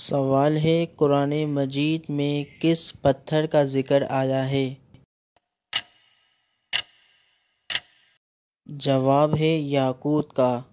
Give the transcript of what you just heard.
सवाल है कुरान मजीद में किस पत्थर का ज़िक्र आया है जवाब है याकूत का